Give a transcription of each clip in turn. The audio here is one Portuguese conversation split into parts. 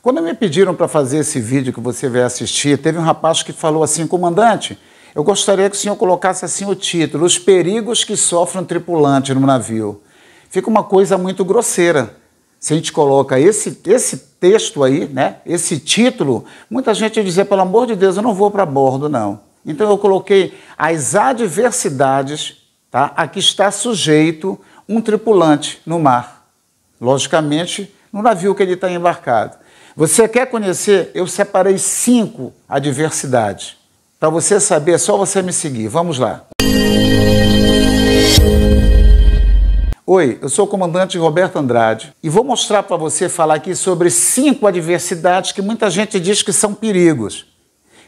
Quando me pediram para fazer esse vídeo que você vai assistir, teve um rapaz que falou assim: comandante, eu gostaria que o senhor colocasse assim o título: Os perigos que sofre um tripulante no navio. Fica uma coisa muito grosseira. Se a gente coloca esse, esse texto aí, né, esse título, muita gente ia dizer: pelo amor de Deus, eu não vou para bordo, não. Então eu coloquei as adversidades tá, a que está sujeito um tripulante no mar. Logicamente, no navio que ele está embarcado. Você quer conhecer? Eu separei cinco adversidades. Para você saber, é só você me seguir. Vamos lá. Oi, eu sou o comandante Roberto Andrade e vou mostrar para você falar aqui sobre cinco adversidades que muita gente diz que são perigos,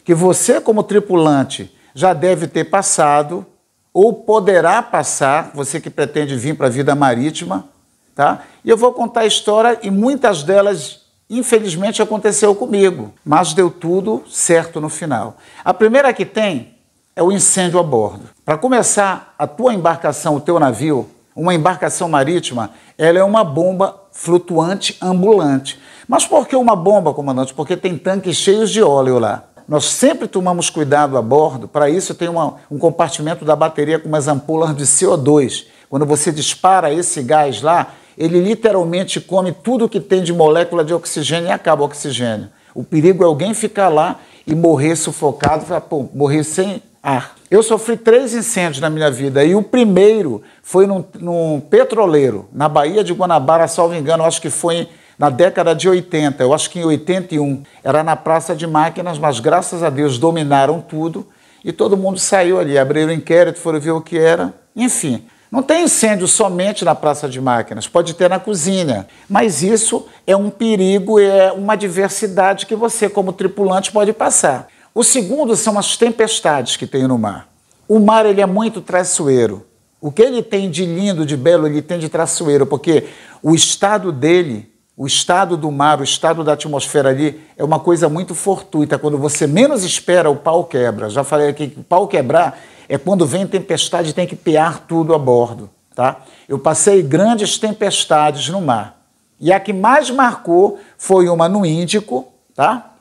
que você, como tripulante, já deve ter passado ou poderá passar, você que pretende vir para a vida marítima, tá? E eu vou contar a história e muitas delas Infelizmente aconteceu comigo, mas deu tudo certo no final. A primeira que tem é o incêndio a bordo. Para começar, a tua embarcação, o teu navio, uma embarcação marítima, ela é uma bomba flutuante ambulante. Mas por que uma bomba, comandante? Porque tem tanques cheios de óleo lá. Nós sempre tomamos cuidado a bordo, para isso tem uma, um compartimento da bateria com umas ampulas de CO2. Quando você dispara esse gás lá, ele literalmente come tudo que tem de molécula de oxigênio e acaba o oxigênio. O perigo é alguém ficar lá e morrer sufocado, pô, morrer sem ar. Eu sofri três incêndios na minha vida e o primeiro foi num, num petroleiro, na Baía de Guanabara, salvo engano, acho que foi na década de 80, eu acho que em 81. Era na Praça de Máquinas, mas graças a Deus dominaram tudo e todo mundo saiu ali. Abriram inquérito, foram ver o que era. Enfim, não tem incêndio somente na praça de máquinas, pode ter na cozinha. Mas isso é um perigo, é uma adversidade que você, como tripulante, pode passar. O segundo são as tempestades que tem no mar. O mar ele é muito traiçoeiro. O que ele tem de lindo, de belo, ele tem de traiçoeiro, porque o estado dele, o estado do mar, o estado da atmosfera ali é uma coisa muito fortuita. Quando você menos espera, o pau quebra. Já falei aqui que o pau quebrar é quando vem tempestade tem que piar tudo a bordo, tá? Eu passei grandes tempestades no mar. E a que mais marcou foi uma no Índico, tá?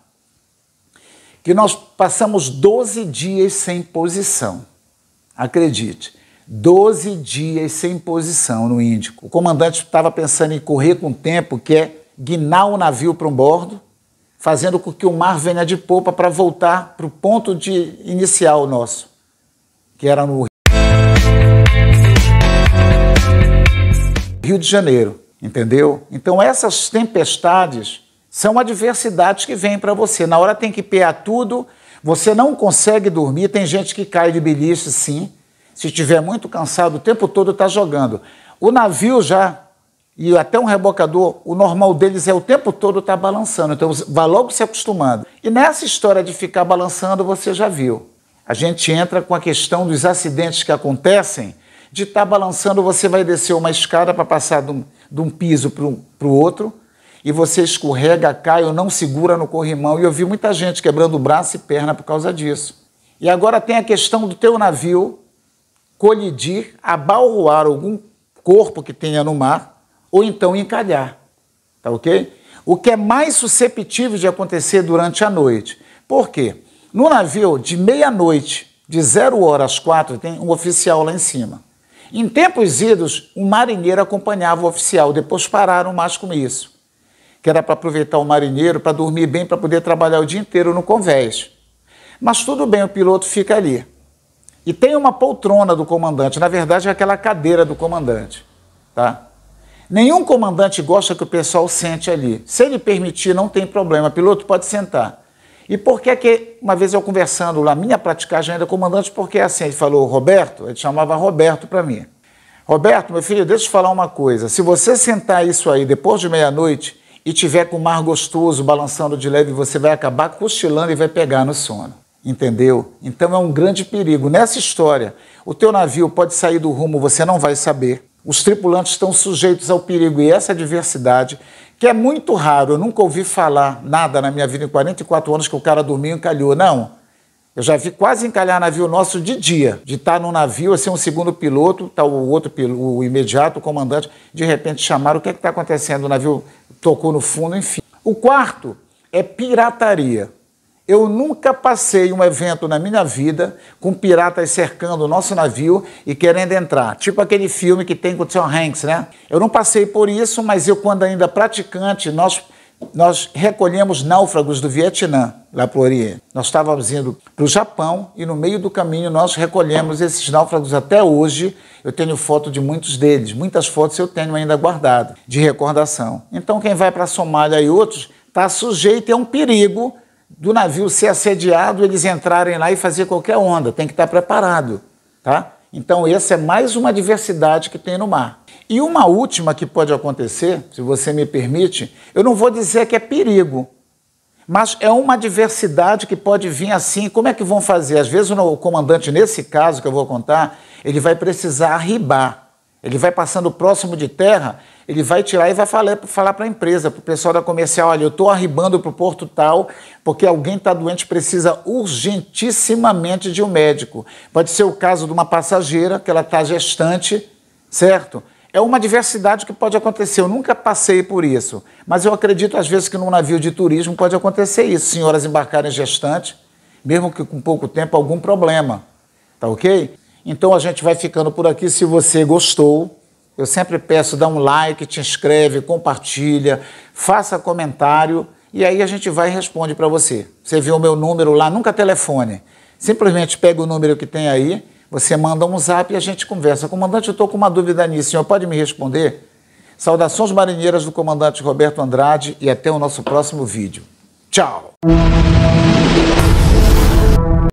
Que nós passamos 12 dias sem posição. Acredite, 12 dias sem posição no Índico. O comandante estava pensando em correr com o tempo, que é guinar o navio para um bordo, fazendo com que o mar venha de popa para voltar para o ponto de inicial nosso que era no Rio de Janeiro, entendeu? Então essas tempestades são adversidades que vêm para você. Na hora tem que pear tudo, você não consegue dormir, tem gente que cai de bilhete sim. Se estiver muito cansado, o tempo todo está jogando. O navio já, e até um rebocador, o normal deles é o tempo todo estar tá balançando. Então, vá logo se acostumando. E nessa história de ficar balançando, você já viu a gente entra com a questão dos acidentes que acontecem, de estar tá balançando, você vai descer uma escada para passar de um, de um piso para o outro, e você escorrega, cai ou não segura no corrimão. E eu vi muita gente quebrando braço e perna por causa disso. E agora tem a questão do teu navio colidir, abalroar algum corpo que tenha no mar, ou então encalhar, tá ok? O que é mais susceptível de acontecer durante a noite. Por quê? No navio, de meia-noite, de zero hora às quatro, tem um oficial lá em cima. Em tempos idos, um marinheiro acompanhava o oficial, depois pararam mais com isso, que era para aproveitar o marinheiro para dormir bem, para poder trabalhar o dia inteiro no convés. Mas tudo bem, o piloto fica ali. E tem uma poltrona do comandante, na verdade é aquela cadeira do comandante, tá? Nenhum comandante gosta que o pessoal sente ali. Se ele permitir, não tem problema, o piloto pode sentar. E por que que, uma vez eu conversando lá, minha praticagem ainda comandante, porque assim, ele falou Roberto, ele chamava Roberto para mim. Roberto, meu filho, deixa eu te falar uma coisa. Se você sentar isso aí depois de meia-noite e tiver com o mar gostoso balançando de leve, você vai acabar cochilando e vai pegar no sono. Entendeu? Então é um grande perigo. Nessa história, o teu navio pode sair do rumo, você não vai saber. Os tripulantes estão sujeitos ao perigo e essa diversidade que é muito raro, eu nunca ouvi falar nada na minha vida em 44 anos que o cara dormiu e encalhou, não. Eu já vi quase encalhar navio nosso de dia, de estar num navio, assim, um segundo piloto, tá o outro o imediato, o comandante, de repente chamaram, o que é está acontecendo? O navio tocou no fundo, enfim. O quarto é pirataria. Eu nunca passei um evento na minha vida com piratas cercando o nosso navio e querendo entrar. Tipo aquele filme que tem com o Tom Hanks, né? Eu não passei por isso, mas eu, quando ainda praticante, nós, nós recolhemos náufragos do Vietnã, lá para Oriente. Nós estávamos indo para o Japão e no meio do caminho nós recolhemos esses náufragos até hoje. Eu tenho foto de muitos deles, muitas fotos eu tenho ainda guardado, de recordação. Então, quem vai para a Somália e outros está sujeito a é um perigo do navio ser assediado, eles entrarem lá e fazer qualquer onda, tem que estar preparado, tá? Então essa é mais uma diversidade que tem no mar. E uma última que pode acontecer, se você me permite, eu não vou dizer que é perigo, mas é uma diversidade que pode vir assim. Como é que vão fazer? Às vezes o comandante, nesse caso que eu vou contar, ele vai precisar arribar. Ele vai passando próximo de terra ele vai tirar e vai falar, falar para a empresa, para o pessoal da comercial, olha, eu estou arribando para o porto tal, porque alguém está doente, precisa urgentissimamente de um médico. Pode ser o caso de uma passageira, que ela está gestante, certo? É uma diversidade que pode acontecer. Eu nunca passei por isso, mas eu acredito às vezes que num navio de turismo pode acontecer isso. Senhoras embarcarem gestante, mesmo que com pouco tempo, algum problema. Tá ok? Então a gente vai ficando por aqui. Se você gostou, eu sempre peço, dá um like, te inscreve, compartilha, faça comentário e aí a gente vai e responde para você. Você viu o meu número lá, nunca telefone. Simplesmente pega o número que tem aí, você manda um zap e a gente conversa. Comandante, eu estou com uma dúvida nisso, o senhor pode me responder? Saudações marinheiras do comandante Roberto Andrade e até o nosso próximo vídeo. Tchau!